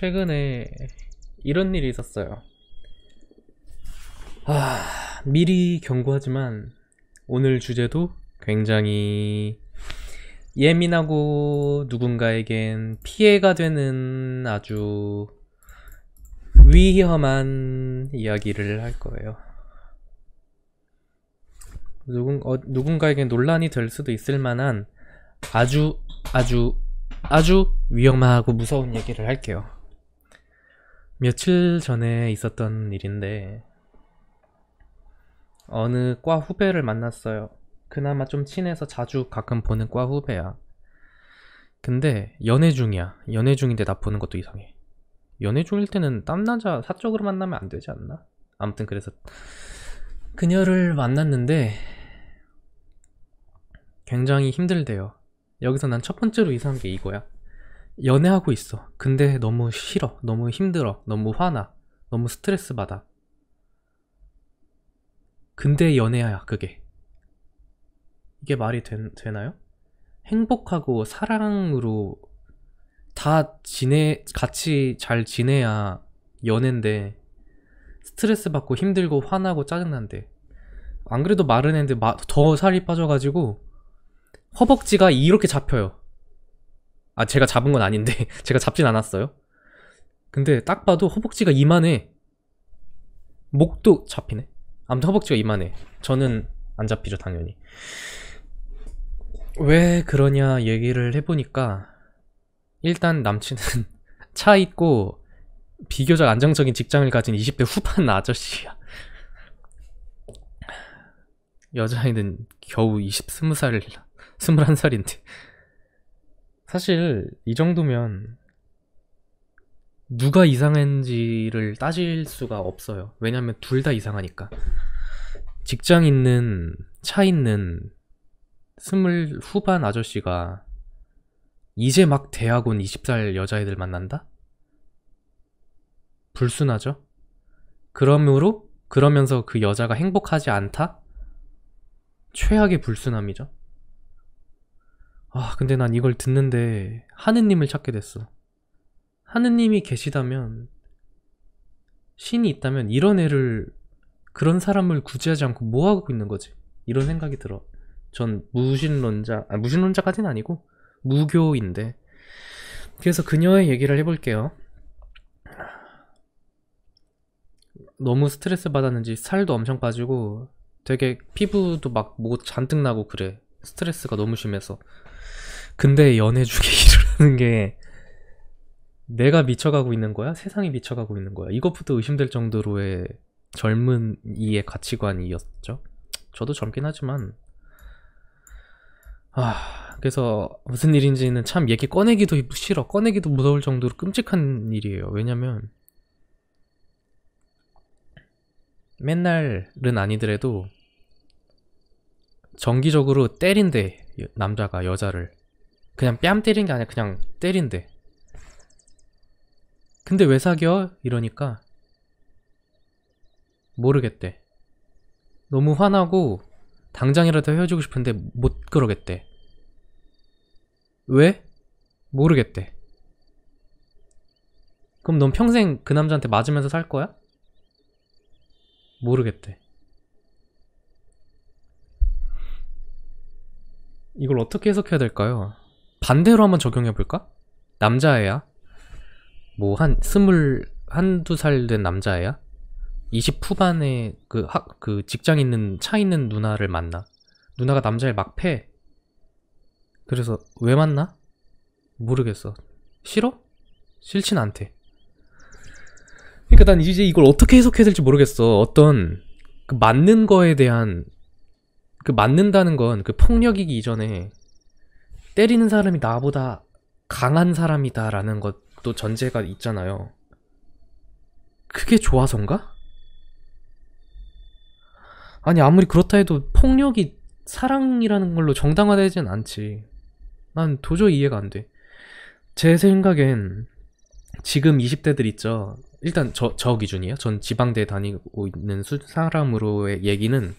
최근에 이런 일이 있었어요. 아, 미리 경고하지만 오늘 주제도 굉장히 예민하고 누군가에겐 피해가 되는 아주 위험한 이야기를 할 거예요. 누군, 어, 누군가에겐 논란이 될 수도 있을 만한 아주 아주 아주 위험하고 무서운 얘기를 할게요. 며칠 전에 있었던 일인데 어느 과 후배를 만났어요. 그나마 좀 친해서 자주 가끔 보는 과 후배야. 근데 연애 중이야. 연애 중인데 나 보는 것도 이상해. 연애 중일 때는 땀나자 사적으로 만나면 안 되지 않나? 아무튼 그래서 그녀를 만났는데 굉장히 힘들대요. 여기서 난 첫 번째로 이상한 게 이거야. 연애하고 있어. 근데 너무 싫어. 너무 힘들어. 너무 화나. 너무 스트레스 받아. 근데 연애야, 그게. 이게 말이 된, 되나요? 행복하고 사랑으로 다 지내, 같이 잘 지내야 연애인데 스트레스 받고 힘들고 화나고 짜증난데 안 그래도 마른 애인데더 살이 빠져가지고 허벅지가 이렇게 잡혀요. 아 제가 잡은 건 아닌데 제가 잡진 않았어요 근데 딱 봐도 허벅지가 이만해 목도 잡히네 아무튼 허벅지가 이만해 저는 안 잡히죠 당연히 왜 그러냐 얘기를 해보니까 일단 남친은 차 있고 비교적 안정적인 직장을 가진 20대 후반 아저씨야 여자아이는 겨우 20, 20살, 21살인데 사실 이 정도면 누가 이상한지를 따질 수가 없어요. 왜냐하면 둘 다 이상하니까. 직장 있는 차 있는 스물 후반 아저씨가 이제 막 대학 온 20살 여자애들 만난다? 불순하죠? 그러므로 그러면서 그 여자가 행복하지 않다? 최악의 불순함이죠. 아, 근데 난 이걸 듣는데 하느님을 찾게 됐어. 하느님이 계시다면, 신이 있다면 이런 애를, 그런 사람을 구제하지 않고 뭐 하고 있는 거지? 이런 생각이 들어. 전 무신론자, 아, 무신론자까진 아니고, 무교인데. 그래서 그녀의 얘기를 해볼게요. 너무 스트레스 받았는지 살도 엄청 빠지고 되게 피부도 막 뭐 잔뜩 나고 그래. 스트레스가 너무 심해서. 근데 연애 중에 이어나는게 내가 미쳐가고 있는 거야? 세상이 미쳐가고 있는 거야? 이것부터 의심될 정도로의 젊은 이의 가치관이었죠. 저도 젊긴 하지만 아 그래서 무슨 일인지는 참 얘기 꺼내기도 싫어 꺼내기도 무서울 정도로 끔찍한 일이에요. 왜냐면 맨날은 아니더라도 정기적으로 때린대 남자가 여자를 그냥 뺨 때린 게 아니라 그냥 때린대 근데 왜 사겨? 이러니까 모르겠대 너무 화나고 당장이라도 헤어지고 싶은데 못 그러겠대 왜? 모르겠대 그럼 넌 평생 그 남자한테 맞으면서 살 거야? 모르겠대 이걸 어떻게 해석해야 될까요? 반대로 한번 적용해볼까? 남자애야 뭐 한 스물 한두 살 된 남자애야 20 후반에 그, 학, 그 직장 있는, 차 있는 누나를 만나. 누나가 남자를 막 패. 그래서 왜 만나? 모르겠어. 싫어? 싫진 않대. 그니까 난 이제 이걸 어떻게 해석해야 될지 모르겠어. 어떤, 그 맞는 거에 대한, 그 맞는다는 건 그 폭력이기 이전에 때리는 사람이 나보다 강한 사람이다라는 것도 전제가 있잖아요. 그게 좋아서인가? 아니 아무리 그렇다 해도 폭력이 사랑이라는 걸로 정당화되진 않지. 난 도저히 이해가 안 돼. 제 생각엔 지금 20대들 있죠. 일단 저, 저 기준이에요. 전 지방대 다니고 있는 사람으로의 얘기는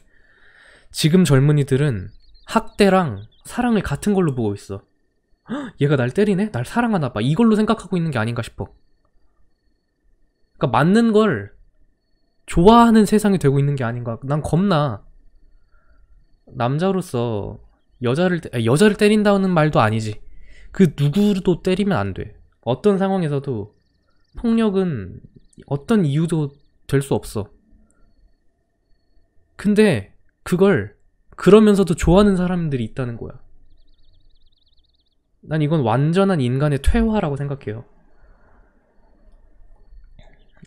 지금 젊은이들은 학대랑 사랑을 같은 걸로 보고 있어. 얘가 날 때리네? 날 사랑하나 봐. 이걸로 생각하고 있는 게 아닌가 싶어. 그러니까 맞는 걸 좋아하는 세상이 되고 있는 게 아닌가. 난 겁나. 남자로서 여자를 아, 여자를 때린다는 말도 아니지. 그 누구도 때리면 안 돼. 어떤 상황에서도 폭력은 어떤 이유도 될 수 없어. 근데 그걸 그러면서도 좋아하는 사람들이 있다는 거야. 난 이건 완전한 인간의 퇴화라고 생각해요.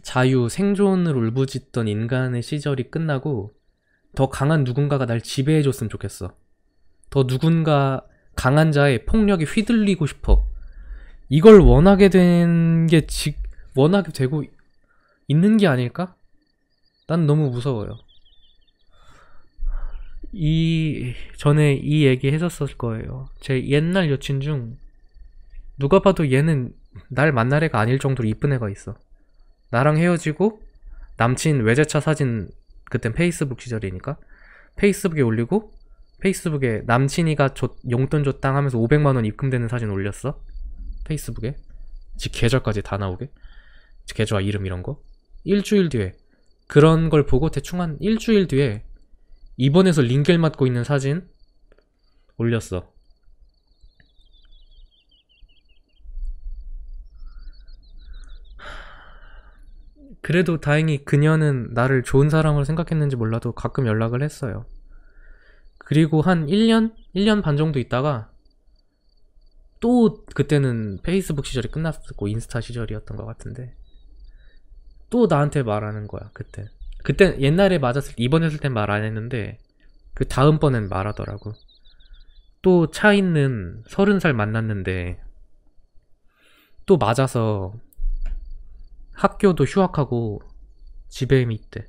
자유, 생존을 울부짖던 인간의 시절이 끝나고 더 강한 누군가가 날 지배해줬으면 좋겠어. 더 누군가 강한 자의 폭력에 휘둘리고 싶어. 이걸 원하게 된 게 직, 원하게 되고 있는 게 아닐까? 난 너무 무서워요. 이 전에 이 얘기 했었을 거예요. 제 옛날 여친 중 누가 봐도 얘는 날 만날 애가 아닐 정도로 이쁜 애가 있어. 나랑 헤어지고 남친 외제차 사진 그땐 페이스북 시절이니까 페이스북에 올리고 페이스북에 남친이가 줬, 용돈 줬당 하면서 500만 원 입금되는 사진 올렸어. 페이스북에 지 계좌까지 다 나오게 계좌 이름 이런 거 일주일 뒤에 그런 걸 보고 대충 한 일주일 뒤에 이번에서 링겔 맞고 있는 사진 올렸어 그래도 다행히 그녀는 나를 좋은 사람으로 생각했는지 몰라도 가끔 연락을 했어요 그리고 한 1년? 1년 반 정도 있다가 또 그때는 페이스북 시절이 끝났었고 인스타 시절이었던 것 같은데 또 나한테 말하는 거야 그때 그때 옛날에 맞았을 때 입원했을 땐 말 안 했는데 그 다음번엔 말하더라고. 또 차 있는 서른 살 만났는데 또 맞아서 학교도 휴학하고 집에 있대.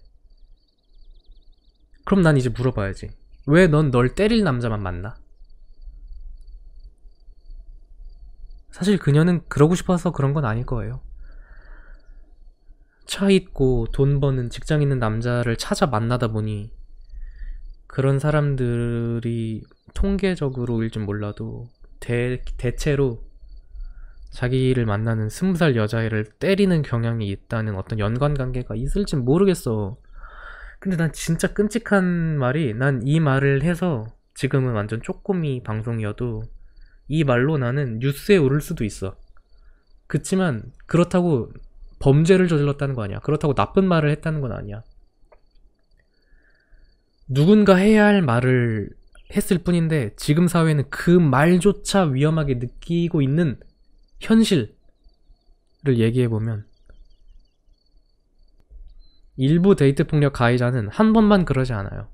그럼 난 이제 물어봐야지. 왜 넌 널 때릴 남자만 만나? 사실 그녀는 그러고 싶어서 그런 건 아닐 거예요. 차 있고 돈 버는 직장 있는 남자를 찾아 만나다 보니 그런 사람들이 통계적으로일진 몰라도 대, 대체로 자기를 만나는 스무 살 여자애를 때리는 경향이 있다는 어떤 연관 관계가 있을진 모르겠어. 근데 난 진짜 끔찍한 말이 난 이 말을 해서 지금은 완전 쪼꼬미 방송이어도 이 말로 나는 뉴스에 오를 수도 있어. 그치만 그렇다고 범죄를 저질렀다는 거 아니야. 그렇다고 나쁜 말을 했다는 건 아니야. 누군가 해야 할 말을 했을 뿐인데 지금 사회는 그 말조차 위험하게 느끼고 있는 현실을 얘기해 보면 일부 데이트 폭력 가해자는 한 번만 그러지 않아요.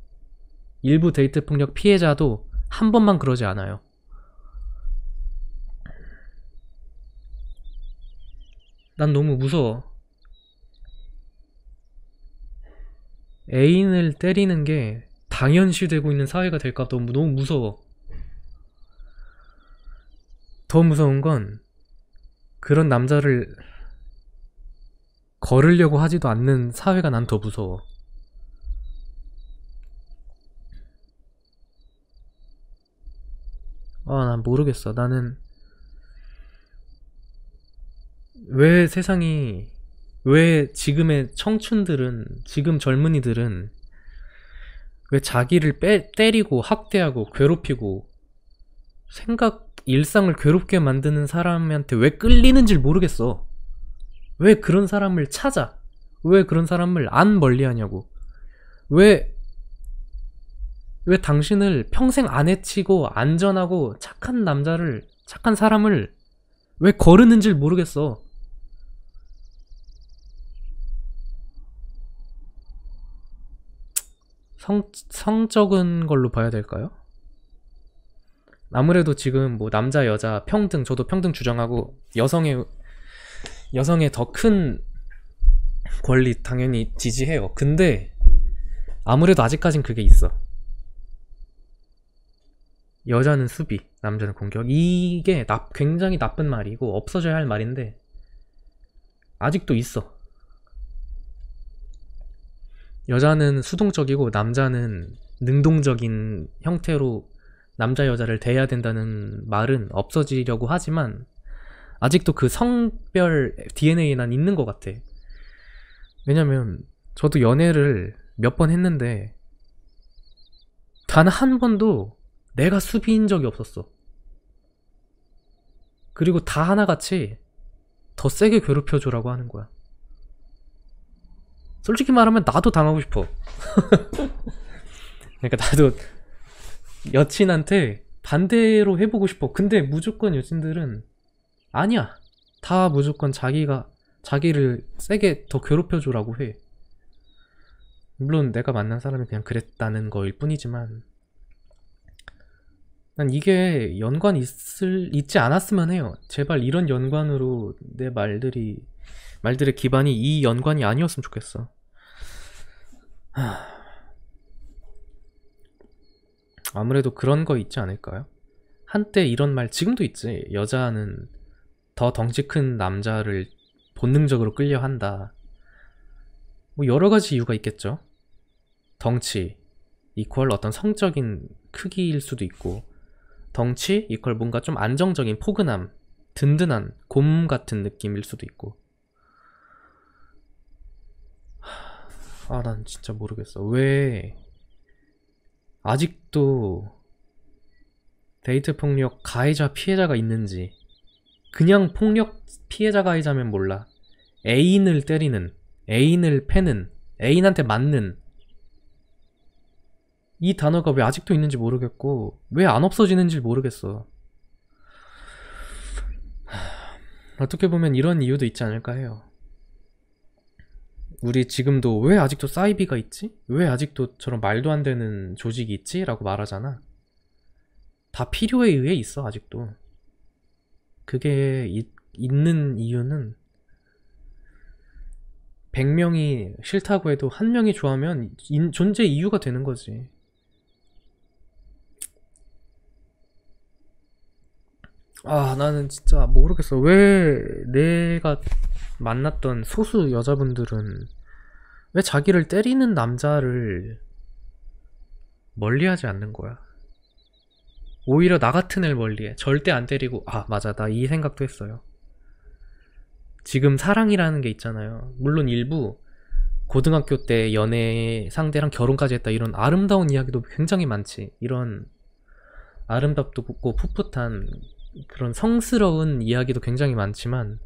일부 데이트 폭력 피해자도 한 번만 그러지 않아요. 난 너무 무서워. 애인을 때리는 게 당연시되고 있는 사회가 될까 너무 너무 무서워. 더 무서운 건 그런 남자를 걸으려고 하지도 않는 사회가 난 더 무서워. 아, 난 모르겠어. 나는 왜 세상이 왜 지금의 청춘들은 지금 젊은이들은 왜 자기를 빼, 때리고 학대하고 괴롭히고 생각 일상을 괴롭게 만드는 사람한테 왜 끌리는지 모르겠어. 왜 그런 사람을 찾아? 왜 그런 사람을 안 멀리하냐고. 왜, 왜 당신을 평생 안 해치고 안전하고 착한 남자를, 착한 사람을 왜 거르는지 모르겠어. 성, 성적은 걸로 봐야 될까요? 아무래도 지금 뭐 남자 여자 평등 저도 평등 주장하고 여성의 여성의 더 큰 권리 당연히 지지해요. 근데 아무래도 아직까진 그게 있어. 여자는 수비, 남자는 공격. 이게 나, 굉장히 나쁜 말이고 없어져야 할 말인데 아직도 있어. 여자는 수동적이고 남자는 능동적인 형태로 남자 여자를 대해야 된다는 말은 없어지려고 하지만 아직도 그 성별 DNA에 난 있는 것 같아. 왜냐면 저도 연애를 몇 번 했는데 단 한 번도 내가 수비인 적이 없었어. 그리고 다 하나같이 더 세게 괴롭혀줘라고 하는 거야. 솔직히 말하면 나도 당하고 싶어. 그러니까 나도 여친한테 반대로 해보고 싶어. 근데 무조건 여친들은 아니야. 다 무조건 자기가 자기를 세게 더괴롭혀주라고 해. 물론 내가 만난 사람이 그냥 그랬다는 거일 뿐이지만 난 이게 연관 있을 있지 않았으면 해요. 제발 이런 연관으로 내 말들이 말들의 기반이 이 연관이 아니었으면 좋겠어. 아무래도 그런 거 있지 않을까요? 한때 이런 말 지금도 있지. 여자는 더 덩치 큰 남자를 본능적으로 끌려 한다. 뭐 여러 가지 이유가 있겠죠. 덩치 이퀄 어떤 성적인 크기일 수도 있고 덩치 이퀄 뭔가 좀 안정적인 포근함 든든한 곰 같은 느낌일 수도 있고 아, 난 진짜 모르겠어. 왜 아직도 데이트 폭력 가해자 피해자가 있는지 그냥 폭력 피해자 가해자면 몰라. 애인을 때리는, 애인을 패는, 애인한테 맞는 이 단어가 왜 아직도 있는지 모르겠고 왜 안 없어지는지 모르겠어. 어떻게 보면 이런 이유도 있지 않을까 해요. 우리 지금도 왜 아직도 사이비가 있지? 왜 아직도 저런 말도 안 되는 조직이 있지? 라고 말하잖아. 다 필요에 의해 있어, 아직도. 그게 이, 있는 이유는 100명이 싫다고 해도 한 명이 좋아하면 인, 존재 이유가 되는 거지. 아, 나는 진짜 모르겠어. 왜 내가 만났던 소수 여자분들은 왜 자기를 때리는 남자를 멀리하지 않는 거야? 오히려 나 같은 애를 멀리해. 절대 안 때리고 아 맞아 나 이 생각도 했어요. 지금 사랑이라는 게 있잖아요. 물론 일부 고등학교 때 연애 상대랑 결혼까지 했다 이런 아름다운 이야기도 굉장히 많지. 이런 아름답고 풋풋한 그런 성스러운 이야기도 굉장히 많지만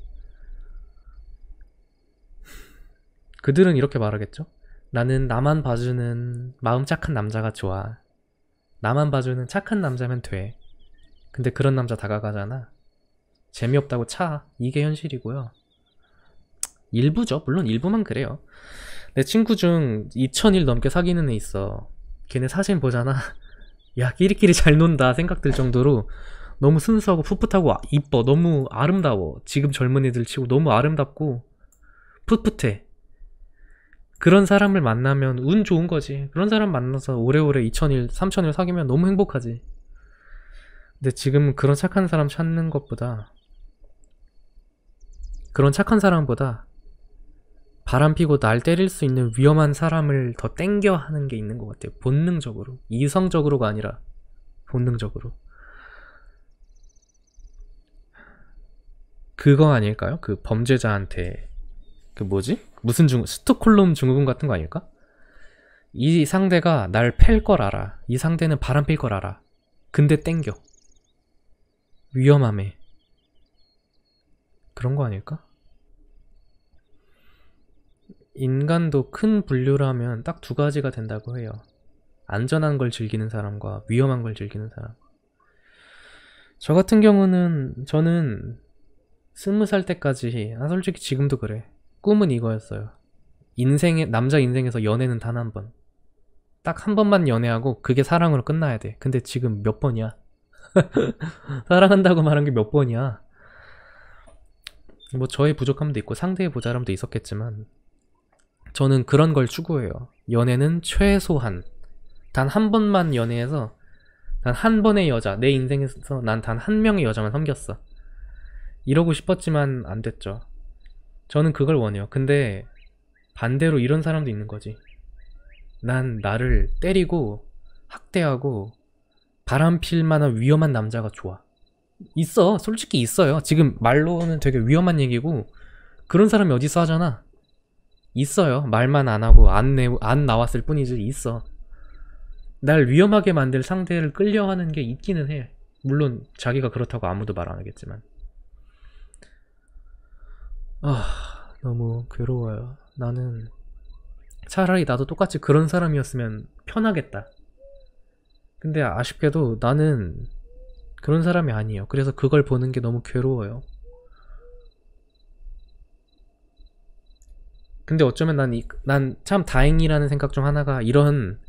그들은 이렇게 말하겠죠. 나는 나만 봐주는 마음 착한 남자가 좋아. 나만 봐주는 착한 남자면 돼. 근데 그런 남자 다가가잖아. 재미없다고 차. 이게 현실이고요. 일부죠. 물론 일부만 그래요. 내 친구 중 2000일 넘게 사귀는 애 있어. 걔네 사진 보잖아. 야, 끼리끼리 잘 논다 생각 들 정도로 너무 순수하고 풋풋하고 이뻐. 너무 아름다워. 지금 젊은이들 치고 너무 아름답고 풋풋해. 그런 사람을 만나면 운 좋은 거지. 그런 사람 만나서 오래오래 2 0 0 0일3 0 0 0일 사귀면 너무 행복하지. 근데 지금 은 그런 착한 사람 찾는 것보다 그런 착한 사람보다 바람 피고 날 때릴 수 있는 위험한 사람을 더 땡겨 하는 게 있는 것 같아요. 본능적으로. 이성적으로가 아니라 본능적으로. 그거 아닐까요? 그 범죄자한테 그 뭐지? 무슨 중 스톡홀름 증후군 같은 거 아닐까? 이 상대가 날 팰 걸 알아. 이 상대는 바람 필걸 알아. 근데 땡겨. 위험함에. 그런 거 아닐까? 인간도 큰분류라면딱 두 가지가 된다고 해요. 안전한 걸 즐기는 사람과 위험한 걸 즐기는 사람. 저 같은 경우는 저는 스무 살 때까지, 아 솔직히 지금도 그래. 꿈은 이거였어요. 인생에 남자 인생에서 연애는 단 한 번. 딱 한 번만 연애하고 그게 사랑으로 끝나야 돼. 근데 지금 몇 번이야? 사랑한다고 말한 게 몇 번이야? 뭐 저의 부족함도 있고 상대의 부자람도 있었겠지만 저는 그런 걸 추구해요. 연애는 최소한 단 한 번만 연애해서 단 한 번의 여자 내 인생에서 난 단 한 명의 여자만 섬겼어. 이러고 싶었지만 안 됐죠. 저는 그걸 원해요. 근데 반대로 이런 사람도 있는 거지. 난 나를 때리고 학대하고 바람 필 만한 위험한 남자가 좋아. 있어. 솔직히 있어요. 지금 말로는 되게 위험한 얘기고 그런 사람이 어디서 하잖아. 있어요. 말만 안 하고 안, 내, 안 나왔을 뿐이지 있어. 날 위험하게 만들 상대를 끌려하는 게 있기는 해. 물론 자기가 그렇다고 아무도 말 안 하겠지만. 아, 너무 괴로워요. 나는 차라리 나도 똑같이 그런 사람이었으면 편하겠다. 근데 아쉽게도 나는 그런 사람이 아니에요. 그래서 그걸 보는 게 너무 괴로워요. 근데 어쩌면 난, 난 참 다행이라는 생각 중 하나가 이런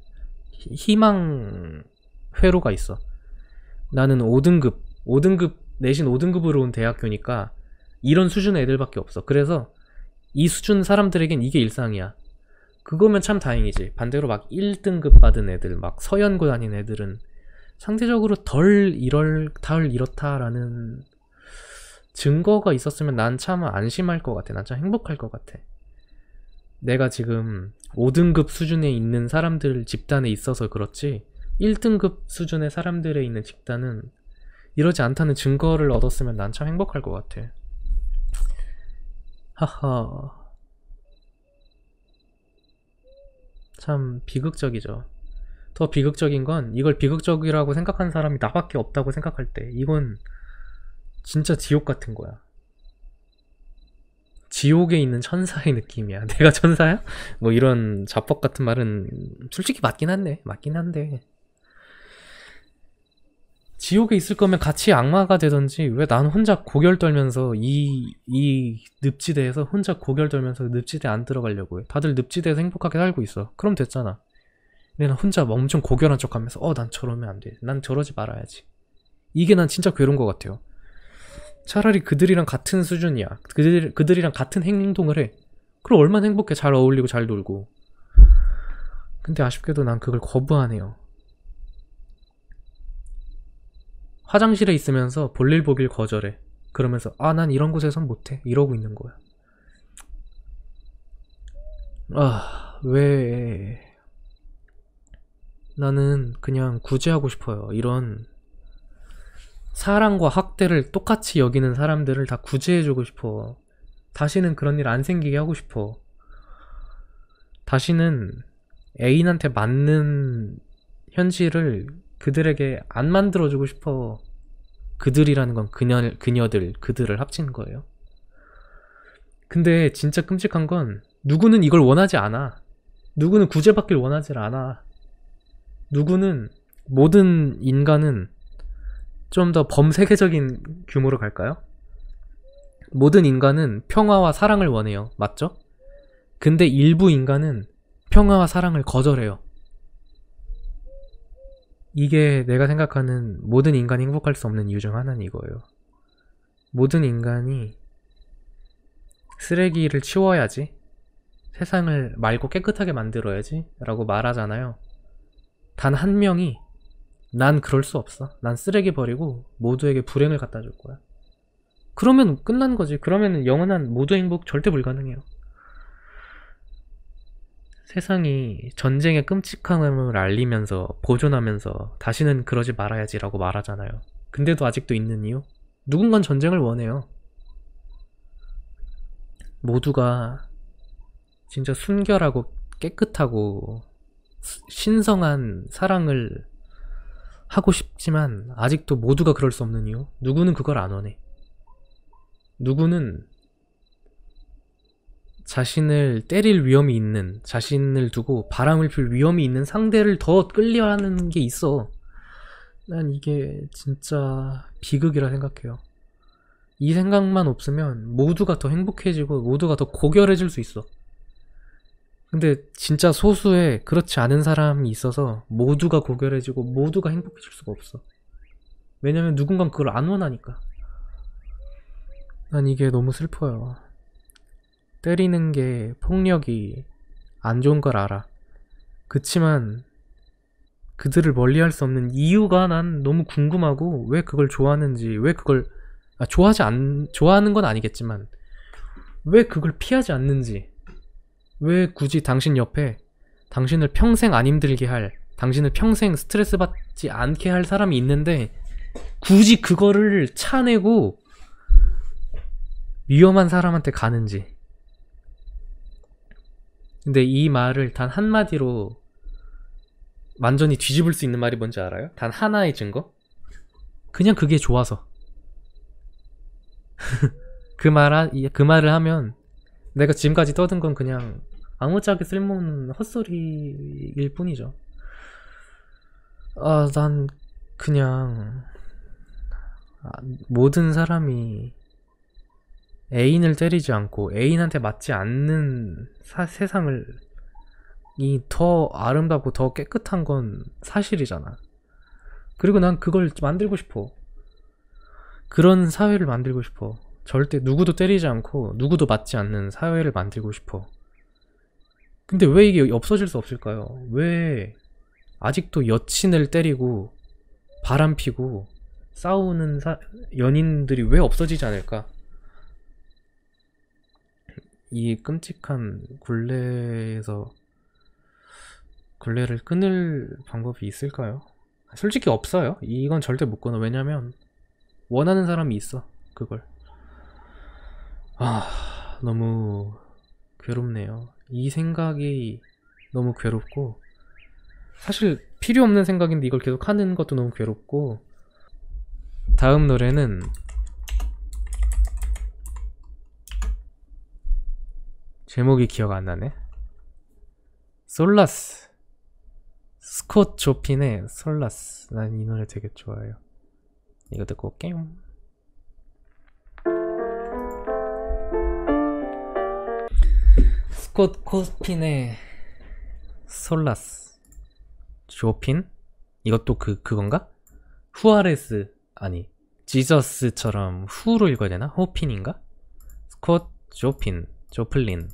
희망 회로가 있어. 나는 5등급, 5등급, 내신 5등급으로 온 대학교니까 이런 수준의 애들밖에 없어. 그래서 이 수준 사람들에겐 이게 일상이야. 그거면 참 다행이지. 반대로 막 1등급 받은 애들, 막 서연고 다닌 애들은 상대적으로 덜 이럴, 덜 이렇다라는 증거가 있었으면 난 참 안심할 것 같아. 난 참 행복할 것 같아. 내가 지금 5등급 수준에 있는 사람들 집단에 있어서 그렇지 1등급 수준의 사람들에 있는 집단은 이러지 않다는 증거를 얻었으면 난 참 행복할 것 같아. 하하. 참 비극적이죠. 더 비극적인 건 이걸 비극적이라고 생각하는 사람이 나밖에 없다고 생각할 때 이건 진짜 지옥 같은 거야. 지옥에 있는 천사의 느낌이야. 내가 천사야? 뭐 이런 자뻑 같은 말은 솔직히 맞긴 한데, 맞긴 한데. 지옥에 있을 거면 같이 악마가 되던지 왜 난 혼자 고결 떨면서 이 이 늪지대에서 혼자 고결 떨면서 늪지대 안 들어가려고 해. 다들 늪지대에서 행복하게 살고 있어. 그럼 됐잖아. 근데 난 혼자 엄청 고결한 척하면서 어 난 저러면 안 돼. 난 저러지 말아야지. 이게 난 진짜 괴로운 것 같아요. 차라리 그들이랑 같은 수준이야. 그들 그들이랑 같은 행동을 해. 그럼 얼마나 행복해. 잘 어울리고 잘 놀고. 근데 아쉽게도 난 그걸 거부하네요. 화장실에 있으면서 볼일 보길 거절해. 그러면서 아 난 이런 곳에선 못해 이러고 있는 거야. 아왜 나는 그냥 구제하고 싶어요. 이런 사랑과 학대를 똑같이 여기는 사람들을 다 구제해주고 싶어. 다시는 그런 일 안 생기게 하고 싶어. 다시는 애인한테 맞는 현실을 그들에게 안 만들어주고 싶어 그들이라는 건 그녀, 그녀들, 그들을 합친 거예요. 근데 진짜 끔찍한 건 누구는 이걸 원하지 않아. 누구는 구제받길 원하질 않아. 누구는 모든 인간은 좀 더 범세계적인 규모로 갈까요? 모든 인간은 평화와 사랑을 원해요. 맞죠? 근데 일부 인간은 평화와 사랑을 거절해요. 이게 내가 생각하는 모든 인간이 행복할 수 없는 이유 중 하나는 이거예요. 모든 인간이 쓰레기를 치워야지, 세상을 맑고 깨끗하게 만들어야지 라고 말하잖아요. 단 한 명이 난 그럴 수 없어. 난 쓰레기 버리고 모두에게 불행을 갖다 줄 거야. 그러면 끝난 거지. 그러면 영원한 모두 행복 절대 불가능해요. 세상이 전쟁의 끔찍함을 알리면서 보존하면서 다시는 그러지 말아야지라고 말하잖아요. 근데도 아직도 있는 이유? 누군간 전쟁을 원해요. 모두가 진짜 순결하고 깨끗하고 신성한 사랑을 하고 싶지만 아직도 모두가 그럴 수 없는 이유? 누구는 그걸 안 원해. 누구는 자신을 때릴 위험이 있는 자신을 두고 바람을 필 위험이 있는 상대를 더 끌려하는 게 있어 난 이게 진짜 비극이라 생각해요 이 생각만 없으면 모두가 더 행복해지고 모두가 더 고결해질 수 있어 근데 진짜 소수에 그렇지 않은 사람이 있어서 모두가 고결해지고 모두가 행복해질 수가 없어 왜냐면 누군가 그걸 안 원하니까 난 이게 너무 슬퍼요 때리는 게 폭력이 안 좋은 걸 알아. 그치만 그들을 멀리할 수 없는 이유가 난 너무 궁금하고 왜 그걸 좋아하는지 왜 그걸 아, 좋아하지 않 좋아하는 건 아니겠지만 왜 그걸 피하지 않는지 왜 굳이 당신 옆에 당신을 평생 안 힘들게 할 당신을 평생 스트레스 받지 않게 할 사람이 있는데 굳이 그거를 차내고 위험한 사람한테 가는지 근데 이 말을 단 한마디로 완전히 뒤집을 수 있는 말이 뭔지 알아요? 단 하나의 증거? 그냥 그게 좋아서. 그, 말, 그 말을 하면 내가 지금까지 떠든 건 그냥 아무짝에 쓸모없는 헛소리일 뿐이죠. 아, 난 그냥 아, 모든 사람이 애인을 때리지 않고 애인한테 맞지 않는 사, 세상을 이 더 아름답고 더 깨끗한 건 사실이잖아. 그리고 난 그걸 만들고 싶어. 그런 사회를 만들고 싶어. 절대 누구도 때리지 않고 누구도 맞지 않는 사회를 만들고 싶어. 근데 왜 이게 없어질 수 없을까요? 왜 아직도 여친을 때리고 바람피고 싸우는 사, 연인들이 왜 없어지지 않을까? 이 끔찍한 굴레에서 굴레를 끊을 방법이 있을까요? 솔직히 없어요. 이건 절대 못 끊어. 왜냐면 원하는 사람이 있어. 그걸. 아, 너무 괴롭네요. 이 생각이 너무 괴롭고 사실 필요 없는 생각인데 이걸 계속 하는 것도 너무 괴롭고 다음 노래는 제목이 기억 안 나네. 솔라스. 스콧 조핀의 솔라스. 난 이 노래 되게 좋아해요. 이거 듣고 올게요. 스콧 코스핀의 솔라스. 조핀? 이것도 그, 그건가? 후아레스. 아니, 지저스처럼 후로 읽어야 되나? 호핀인가? 스콧 조핀. 조플린.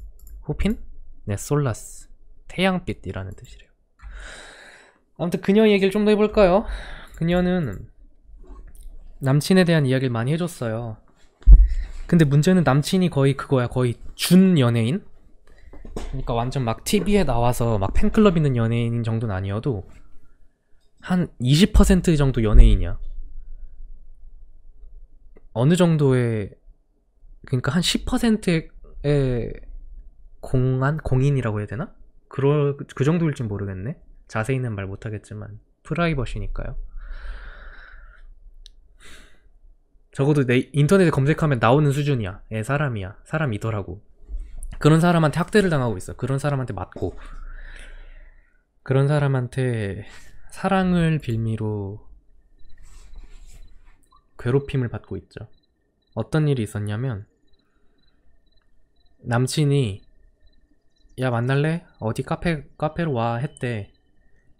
호핀? 네, 솔라스. 태양빛이라는 뜻이래요. 아무튼 그녀 얘기를 좀 더 해볼까요? 그녀는 남친에 대한 이야기를 많이 해줬어요. 근데 문제는 남친이 거의 그거야. 거의 준 연예인? 그러니까 완전 막 TV에 나와서 막 팬클럽 있는 연예인 정도는 아니어도 한 20% 정도 연예인이야. 어느 정도의 그러니까 한 10%의 공한 공인이라고 해야 되나? 그럴 그 정도일진 모르겠네. 자세히는 말 못하겠지만 프라이버시니까요. 적어도 내 인터넷에 검색하면 나오는 수준이야. 애 예, 사람이야. 사람이더라고. 그런 사람한테 학대를 당하고 있어. 그런 사람한테 맞고. 그런 사람한테 사랑을 빌미로 괴롭힘을 받고 있죠. 어떤 일이 있었냐면, 남친이 야 만날래? 어디 카페 카페로 와 했대.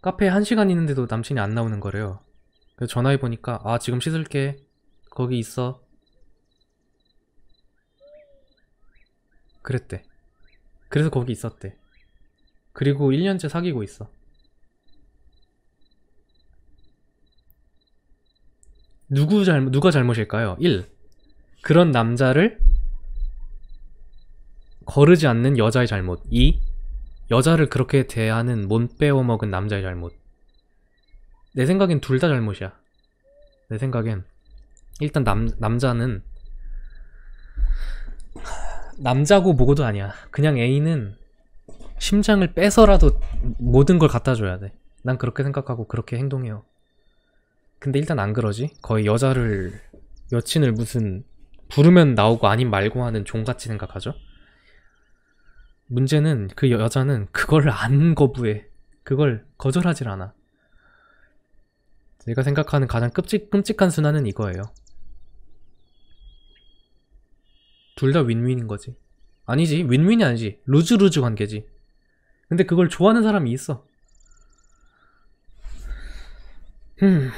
카페에 한 시간 있는데도 남친이 안 나오는 거래요. 그래서 전화해 보니까 아 지금 씻을게. 거기 있어. 그랬대. 그래서 거기 있었대. 그리고 1년째 사귀고 있어. 누구 잘못, 누가 잘못일까요? 1. 그런 남자를 거르지 않는 여자의 잘못 2. 여자를 그렇게 대하는 못 빼어먹은 남자의 잘못 내 생각엔 둘 다 잘못이야 내 생각엔 일단 남, 남자는 남자고 뭐고도 아니야 그냥 애인은 심장을 빼서라도 모든 걸 갖다 줘야 돼난 그렇게 생각하고 그렇게 행동해요 근데 일단 안 그러지 거의 여자를 여친을 무슨 부르면 나오고 아님 말고 하는 종같이 생각하죠 문제는 그 여자는 그걸 안 거부해. 그걸 거절하질 않아. 내가 생각하는 가장 끔찍, 끔찍한 순환은 이거예요. 둘 다 윈윈인 거지. 아니지, 윈윈이 아니지. 루즈루즈 관계지. 근데 그걸 좋아하는 사람이 있어. 흠.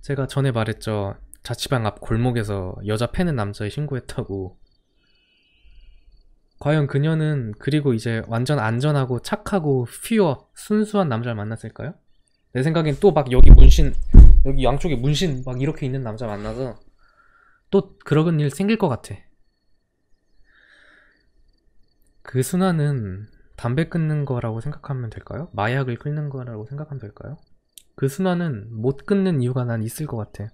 제가 전에 말했죠. 자취방 앞 골목에서 여자 패는 남자에 신고했다고. 과연 그녀는 그리고 이제 완전 안전하고 착하고 퓨어 순수한 남자를 만났을까요? 내 생각엔 또 막 여기 문신 여기 양쪽에 문신 막 이렇게 있는 남자 만나서 또그런일 생길 것 같아. 그 순환은 담배 끊는 거라고 생각하면 될까요? 마약을 끊는 거라고 생각하면 될까요? 그 순환은 못 끊는 이유가 난 있을 것 같아.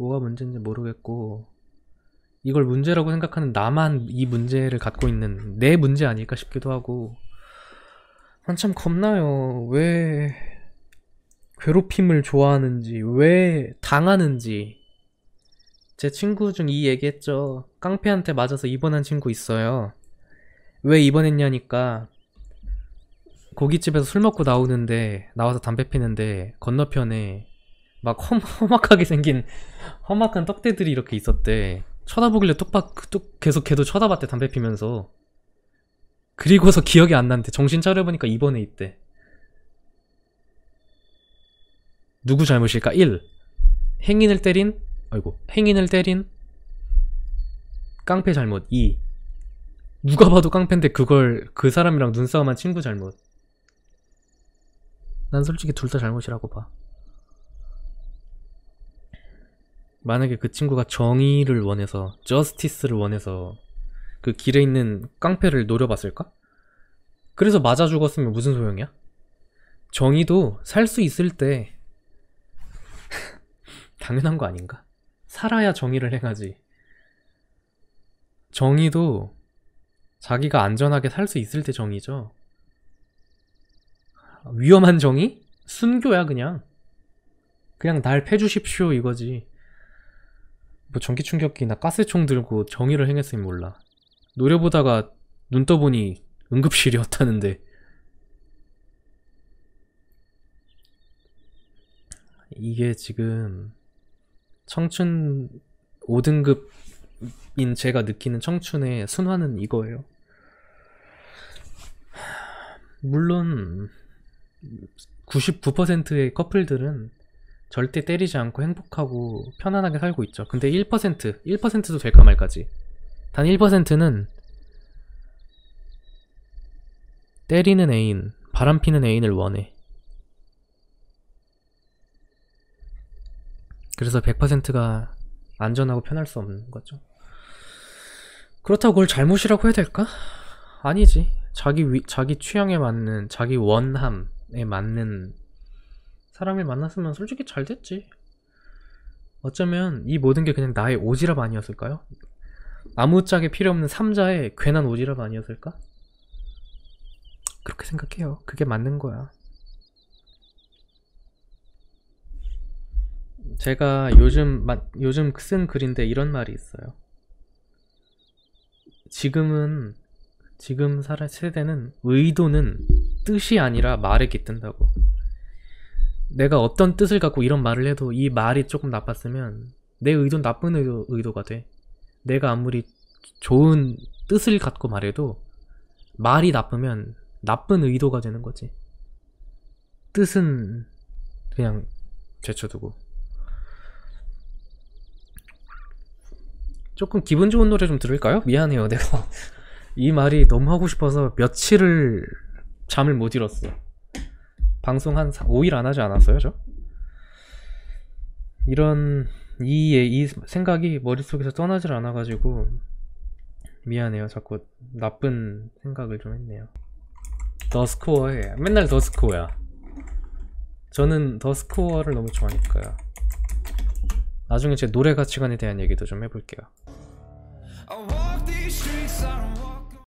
뭐가 문제인지 모르겠고 이걸 문제라고 생각하는 나만 이 문제를 갖고 있는 내 문제 아닐까 싶기도 하고 한참 겁나요. 왜 괴롭힘을 좋아하는지, 왜 당하는지. 제 친구 중 이 얘기했죠. 깡패한테 맞아서 입원한 친구 있어요. 왜 입원했냐니까 고깃집에서 술 먹고 나오는데 나와서 담배 피는데 건너편에 막 험악하게 생긴 험악한 떡대들이 이렇게 있었대. 쳐다보길래 똑박 똑 계속 걔도 쳐다봤대 담배 피면서. 그리고서 기억이 안 난대. 정신 차려보니까 이번에 있대. 누구 잘못일까? 1. 행인을 때린 아이고 행인을 때린 깡패 잘못 2. 누가 봐도 깡패인데 그걸 그 사람이랑 눈싸움한 친구 잘못 난 솔직히 둘 다 잘못이라고 봐 만약에 그 친구가 정의를 원해서 저스티스를 원해서 그 길에 있는 깡패를 노려봤을까? 그래서 맞아 죽었으면 무슨 소용이야? 정의도 살 수 있을 때 당연한 거 아닌가? 살아야 정의를 행하지. 정의도 자기가 안전하게 살 수 있을 때 정의죠. 위험한 정의? 순교야 그냥. 그냥 날 패주십시오 이거지. 뭐 전기 충격기나 가스총 들고 정의를 행했으면 몰라. 노려보다가 눈 떠보니 응급실이었다는데. 이게 지금 청춘 5등급인 제가 느끼는 청춘의 순환은 이거예요. 물론 99%의 커플들은 절대 때리지 않고 행복하고 편안하게 살고 있죠. 근데 1%, 1%도 될까 말까지. 단 1%는 때리는 애인, 바람피는 애인을 원해. 그래서 100%가 안전하고 편할 수 없는 거죠. 그렇다고 그걸 잘못이라고 해야 될까? 아니지. 자기 위, 자기 취향에 맞는, 자기 원함에 맞는 사람을 만났으면 솔직히 잘 됐지. 어쩌면 이 모든 게 그냥 나의 오지랖 아니었을까요? 아무짝에 필요 없는 삼자의 괜한 오지랖 아니었을까? 그렇게 생각해요. 그게 맞는 거야. 제가 요즘 요즘 쓴 글인데 이런 말이 있어요. 지금은 지금 살아 세대는 의도는 뜻이 아니라 말에 깃든다고. 내가 어떤 뜻을 갖고 이런 말을 해도 이 말이 조금 나빴으면 내 의도는 나쁜 의도, 의도가 돼. 내가 아무리 좋은 뜻을 갖고 말해도 말이 나쁘면 나쁜 의도가 되는 거지. 뜻은 그냥 제쳐두고. 조금 기분 좋은 노래 좀 들을까요? 미안해요. 내가 이 말이 너무 하고 싶어서 며칠을 잠을 못 잃었어. 방송 한 5일 안 하지 않았어요, 저? 이런 이, 예, 이 생각이 머릿속에서 떠나질 않아가지고 미안해요. 자꾸 나쁜 생각을 좀 했네요. 더스코어에 맨날 더스코어야. 저는 더스코어를 너무 좋아하니까요. 나중에 제 노래 가치관에 대한 얘기도 좀 해볼게요.